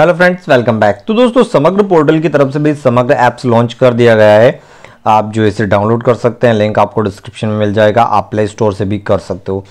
Hello friends welcome back तो दोस्तों समग्र पोर्टल की तरफ से भी समग्र ऐप्स लॉन्च कर दिया गया है आप जो इसे डाउनलोड कर सकते हैं लिंक आपको डिस्क्रिप्शन में मिल जाएगा आप प्ले स्टोर से भी कर सकते हो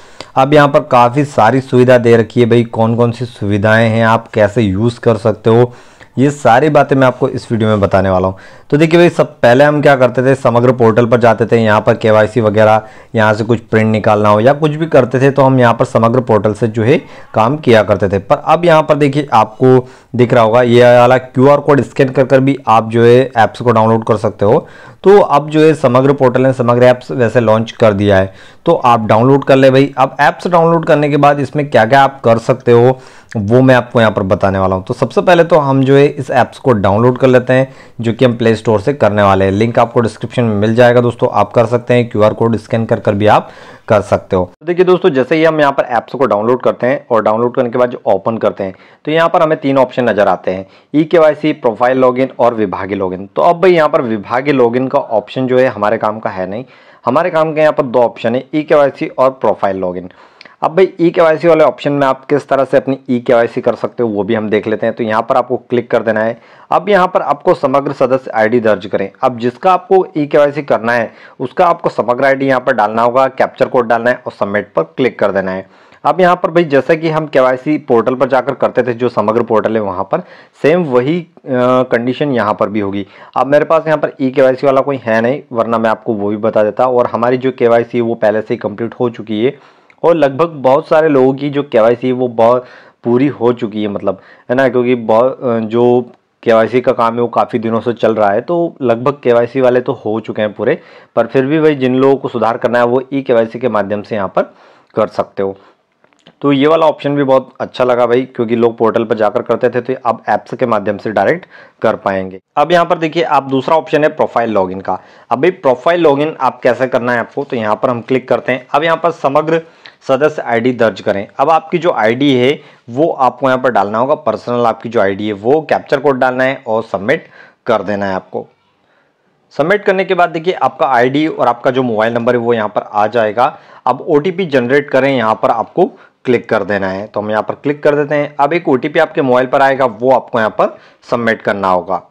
अब यहाँ पर काफ़ी सारी सुविधा दे रखी है भाई कौन कौन सी सुविधाएं हैं आप कैसे यूज़ कर सकते हो ये सारी बातें मैं आपको इस वीडियो में बताने वाला हूँ तो देखिए भाई सब पहले हम क्या करते थे समग्र पोर्टल पर जाते थे यहाँ पर केवाईसी वगैरह यहाँ से कुछ प्रिंट निकालना हो या कुछ भी करते थे तो हम यहाँ पर समग्र पोर्टल से जो है काम किया करते थे पर अब यहाँ पर देखिए आपको दिख रहा होगा ये वाला क्यू कोड स्कैन कर कर भी आप जो है ऐप्स को डाउनलोड कर सकते हो तो अब जो है समग्र पोर्टल ने समग्र ऐप्स वैसे लॉन्च कर दिया है तो आप डाउनलोड कर ले भाई अब ऐप्स डाउनलोड करने के बाद इसमें क्या क्या आप कर सकते हो वो मैं आपको यहाँ पर बताने वाला हूँ तो सबसे पहले तो हम जो है इस ऐप्स को डाउनलोड कर लेते हैं जो कि हम प्ले स्टोर से करने वाले हैं लिंक आपको डिस्क्रिप्शन में मिल जाएगा दोस्तों आप कर सकते हैं क्यूआर कोड स्कैन कर कर भी आप कर सकते हो तो देखिए दोस्तों जैसे ही हम यहाँ पर ऐप्स को डाउनलोड करते हैं और डाउनलोड करने के बाद जो ओपन करते हैं तो यहाँ पर हमें तीन ऑप्शन नज़र आते हैं ई के वाई सी प्रोफाइल लॉगिन और विभागीय लॉगिन तो अब भाई यहाँ पर विभागीय लॉगिन का ऑप्शन जो है हमारे काम का है नहीं हमारे काम के यहाँ पर दो ऑप्शन है ई के वाई सी और प्रोफाइल लॉगिन अब भाई ई e के वाले ऑप्शन में आप किस तरह से अपनी ई e के कर सकते हो वो भी हम देख लेते हैं तो यहाँ पर आपको क्लिक कर देना है अब यहाँ पर आपको समग्र सदस्य आईडी दर्ज करें अब जिसका आपको ई e के करना है उसका आपको समग्र आईडी यहाँ पर डालना होगा कैप्चर कोड डालना है और सबमिट पर क्लिक कर देना है अब यहाँ पर भाई जैसे कि हम के पोर्टल पर जाकर करते थे जो समग्र पोर्टल है वहाँ पर सेम वही कंडीशन यहाँ पर भी होगी अब मेरे पास यहाँ पर ई के वाला कोई है नहीं वरना मैं आपको वो भी बता देता और हमारी जो के है वो पहले से ही कम्प्लीट हो चुकी है और लगभग बहुत सारे लोगों की जो के है वो बहुत पूरी हो चुकी है मतलब है ना क्योंकि बहुत जो के का काम है वो काफ़ी दिनों से चल रहा है तो लगभग के वाले तो हो चुके हैं पूरे पर फिर भी भाई जिन लोगों को सुधार करना है वो ई के के माध्यम से यहाँ पर कर सकते हो तो ये वाला ऑप्शन भी बहुत अच्छा लगा भाई क्योंकि लोग पोर्टल पर जाकर करते थे तो अब ऐप्स के माध्यम से डायरेक्ट कर पाएंगे अब यहाँ पर देखिए आप दूसरा ऑप्शन है प्रोफाइल लॉगिन का अब भाई प्रोफाइल लॉगिन आप कैसे करना है आपको तो यहाँ पर हम क्लिक करते हैं अब यहाँ पर समग्र सदस्य आईडी दर्ज करें अब आपकी जो आईडी है वो आपको यहाँ पर डालना होगा पर्सनल आपकी जो आईडी है वो कैप्चर कोड डालना है और सबमिट कर देना है आपको सबमिट करने के बाद देखिए आपका आईडी और आपका जो मोबाइल नंबर है वो यहाँ पर आ जाएगा अब ओ जनरेट करें यहाँ पर आपको क्लिक कर देना है तो हम यहाँ पर क्लिक कर देते हैं अब एक ओ आपके मोबाइल पर आएगा वो आपको यहाँ पर सबमिट करना होगा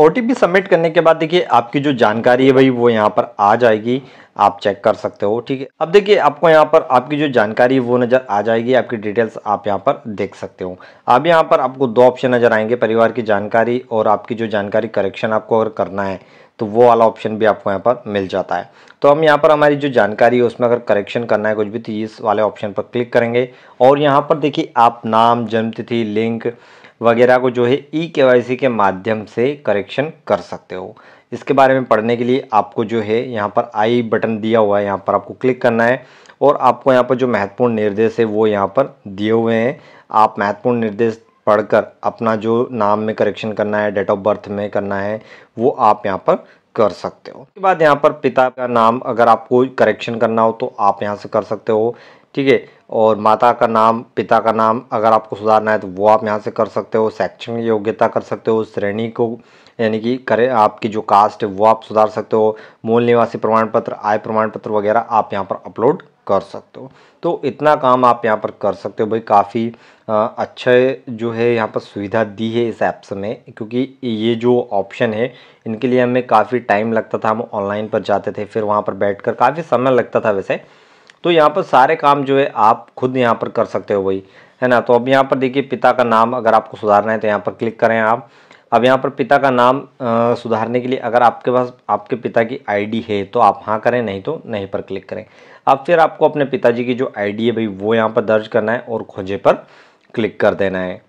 ओ सबमिट करने के बाद देखिए आपकी जो जानकारी है भाई वो यहाँ पर आ जाएगी आप चेक कर सकते हो ठीक है अब देखिए आपको यहाँ पर आपकी जो जानकारी है वो नज़र आ जाएगी आपकी डिटेल्स आप यहाँ पर देख सकते हो अब यहाँ पर आपको दो ऑप्शन नज़र आएंगे परिवार की जानकारी और आपकी जो जानकारी करेक्शन आपको अगर करना है तो वो वाला ऑप्शन भी आपको यहाँ पर मिल जाता है तो हम यहाँ पर हमारी जो जानकारी है उसमें अगर करेक्शन करना है कुछ भी तो इस वाले ऑप्शन पर क्लिक करेंगे और यहाँ पर देखिए आप नाम जन्मतिथि लिंक वगैरह को जो है ई e के के माध्यम से करेक्शन कर सकते हो इसके बारे में पढ़ने के लिए आपको जो है यहाँ पर आई बटन दिया हुआ है यहाँ पर आपको क्लिक करना है और आपको यहाँ पर जो महत्वपूर्ण निर्देश है वो यहाँ पर दिए हुए हैं आप महत्वपूर्ण निर्देश पढ़कर अपना जो नाम में करेक्शन करना है डेट ऑफ बर्थ में करना है वो आप यहाँ पर कर सकते हो उसके बाद यहाँ पर पिता का नाम अगर आपको करेक्शन करना हो तो आप यहाँ से कर सकते हो ठीक है और माता का नाम पिता का नाम अगर आपको सुधारना है तो वो आप यहाँ से कर सकते हो शैक्षणिक योग्यता कर सकते हो श्रेणी को यानी कि करें आपकी जो कास्ट है वो आप सुधार सकते हो मूल निवासी प्रमाण पत्र आय प्रमाण पत्र वगैरह आप यहाँ पर अपलोड कर सकते हो तो इतना काम आप यहाँ पर कर सकते हो भाई काफ़ी अच्छे जो है यहाँ पर सुविधा दी है इस ऐप्स में क्योंकि ये जो ऑप्शन है इनके लिए हमें काफ़ी टाइम लगता था हम ऑनलाइन पर जाते थे फिर वहाँ पर बैठकर काफ़ी समय लगता था वैसे तो यहाँ पर सारे काम जो है आप खुद यहाँ पर कर सकते हो भाई है ना तो अब यहाँ पर देखिए पिता का नाम अगर आपको सुधारना है तो यहाँ पर क्लिक करें आप अब यहाँ पर पिता का नाम आ, सुधारने के लिए अगर आपके पास आपके पिता की आईडी है तो आप हाँ करें नहीं तो नहीं पर क्लिक करें अब फिर आपको अपने पिताजी की जो आईडी है भाई वो यहाँ पर दर्ज करना है और खोजे पर क्लिक कर देना है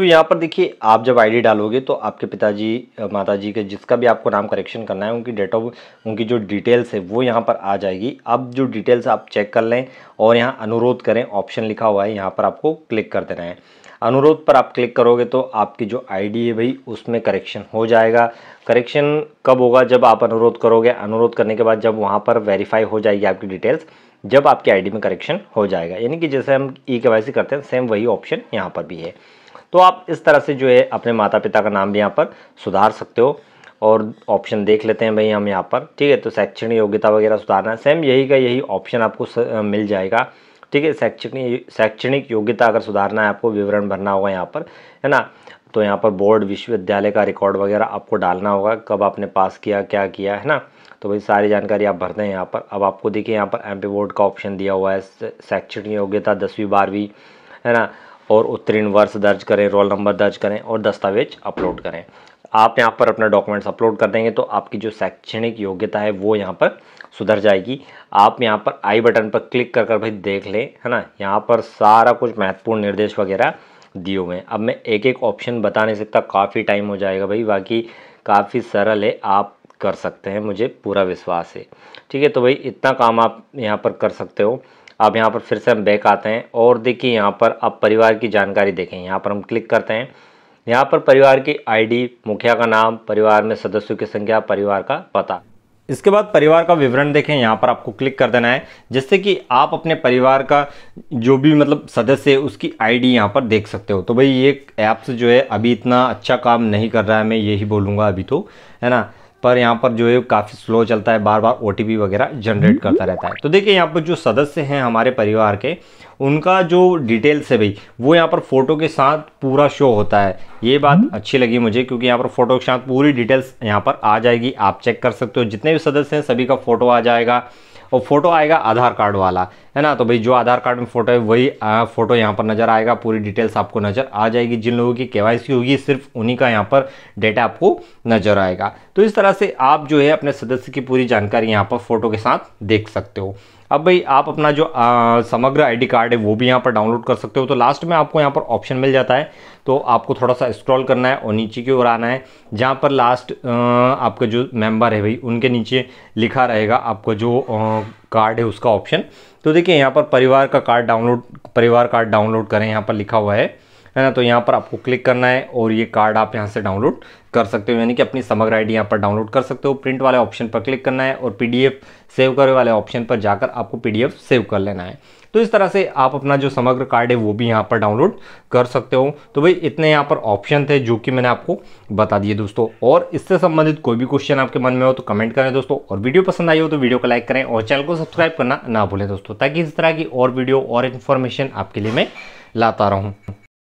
तो यहाँ पर देखिए आप जब आईडी डालोगे तो आपके पिताजी माताजी के जिसका भी आपको नाम करेक्शन करना है उनकी डेट ऑफ उनकी जो डिटेल्स है वो यहाँ पर आ जाएगी अब जो डिटेल्स आप चेक कर लें और यहाँ अनुरोध करें ऑप्शन लिखा हुआ है यहाँ पर आपको क्लिक कर देना है अनुरोध पर आप क्लिक करोगे तो आपकी जो आईडी है भाई उसमें करेक्शन हो जाएगा करेक्शन कब होगा जब आप अनुरोध करोगे अनुरोध करने के बाद जब वहाँ पर वेरीफाई हो जाएगी आपकी डिटेल्स जब आपकी आईडी में करेक्शन हो जाएगा यानी कि जैसे हम ई e के करते हैं सेम वही ऑप्शन यहाँ पर भी है तो आप इस तरह से जो है अपने माता पिता का नाम भी यहाँ पर सुधार सकते हो और ऑप्शन देख लेते हैं भाई हम यहाँ पर ठीक है तो शैक्षणिक योग्यता वगैरह सुधारना सेम यही का यही ऑप्शन आपको स, आ, मिल जाएगा ठीक है शैक्षणिक शैक्षणिक योग्यता अगर सुधारना है आपको विवरण भरना होगा यहाँ पर है ना तो यहाँ पर बोर्ड विश्वविद्यालय का रिकॉर्ड वगैरह आपको डालना होगा कब आपने पास किया क्या किया है ना तो भाई सारी जानकारी आप भरते हैं यहाँ पर अब आपको देखिए यहाँ पर एम बोर्ड का ऑप्शन दिया हुआ है शैक्षणिक योग्यता दसवीं बारहवीं है ना और उत्तीर्ण वर्ष दर्ज करें रोल नंबर दर्ज करें और दस्तावेज अपलोड करें आप यहाँ पर अपना डॉक्यूमेंट्स अपलोड कर देंगे तो आपकी जो शैक्षणिक योग्यता है वो यहाँ पर सुधर जाएगी आप यहाँ पर आई बटन पर क्लिक कर कर भाई देख लें है ना यहाँ पर सारा कुछ महत्वपूर्ण निर्देश वगैरह दिए हुए हैं अब मैं एक एक ऑप्शन बता नहीं सकता काफ़ी टाइम हो जाएगा भाई बाकी काफ़ी सरल है आप कर सकते हैं मुझे पूरा विश्वास है ठीक है तो भाई इतना काम आप यहाँ पर कर सकते हो अब यहाँ पर फिर से हम बैक आते हैं और देखिए यहाँ पर अब परिवार की जानकारी देखें यहाँ पर हम क्लिक करते हैं यहाँ पर परिवार की आईडी, मुखिया का नाम परिवार में सदस्यों की संख्या परिवार का पता इसके बाद परिवार का विवरण देखें यहाँ पर आपको क्लिक कर देना है जिससे कि आप अपने परिवार का जो भी मतलब सदस्य है उसकी आईडी यहाँ पर देख सकते हो तो भाई ये ऐप्स जो है अभी इतना अच्छा काम नहीं कर रहा है मैं यही बोलूँगा अभी तो है ना पर यहाँ पर जो है काफ़ी स्लो चलता है बार बार ओ वगैरह जनरेट हम्म। करता रहता है तो देखिए यहाँ पर जो सदस्य हैं हमारे परिवार के उनका जो डिटेल्स है भाई वो यहाँ पर फ़ोटो के साथ पूरा शो होता है ये बात हम्म। अच्छी लगी मुझे क्योंकि यहाँ पर फ़ोटो के साथ पूरी डिटेल्स यहाँ पर आ जाएगी आप चेक कर सकते हो जितने भी सदस्य हैं सभी का फ़ोटो आ जाएगा और फोटो आएगा आधार कार्ड वाला है ना तो भाई जो आधार कार्ड में फोटो है वही फोटो यहाँ पर नजर आएगा पूरी डिटेल्स आपको नजर आ जाएगी जिन लोगों की केवाईसी होगी सिर्फ उन्हीं का यहाँ पर डेटा आपको नजर आएगा तो इस तरह से आप जो है अपने सदस्य की पूरी जानकारी यहाँ पर फोटो के साथ देख सकते हो अब भाई आप अपना जो समग्र आईडी कार्ड है वो भी यहाँ पर डाउनलोड कर सकते हो तो लास्ट में आपको यहाँ पर ऑप्शन मिल जाता है तो आपको थोड़ा सा स्क्रॉल करना है और नीचे की ओर आना है जहाँ पर लास्ट आपका जो मेंबर है भाई उनके नीचे लिखा रहेगा आपका जो कार्ड है उसका ऑप्शन तो देखिए यहाँ पर परिवार का कार्ड डाउनलोड परिवार कार्ड डाउनलोड करें यहाँ पर लिखा हुआ है है ना तो यहाँ पर आपको क्लिक करना है और ये कार्ड आप यहाँ से डाउनलोड कर सकते हो यानी कि अपनी समग्र आईडी यहाँ पर डाउनलोड कर सकते हो प्रिंट वाले ऑप्शन पर क्लिक करना है और पीडीएफ सेव करे वाले ऑप्शन पर जाकर आपको पीडीएफ सेव कर लेना है तो इस तरह से आप अपना जो समग्र कार्ड है वो भी यहाँ पर डाउनलोड कर सकते हो तो भाई इतने यहाँ पर ऑप्शन थे जो कि मैंने आपको बता दिए दोस्तों और इससे संबंधित कोई भी क्वेश्चन आपके मन में हो तो कमेंट करें दोस्तों और वीडियो पसंद आई हो तो वीडियो को लाइक करें और चैनल को सब्सक्राइब करना ना भूलें दोस्तों ताकि इस तरह की और वीडियो और इन्फॉर्मेशन आपके लिए मैं लाता रहूँ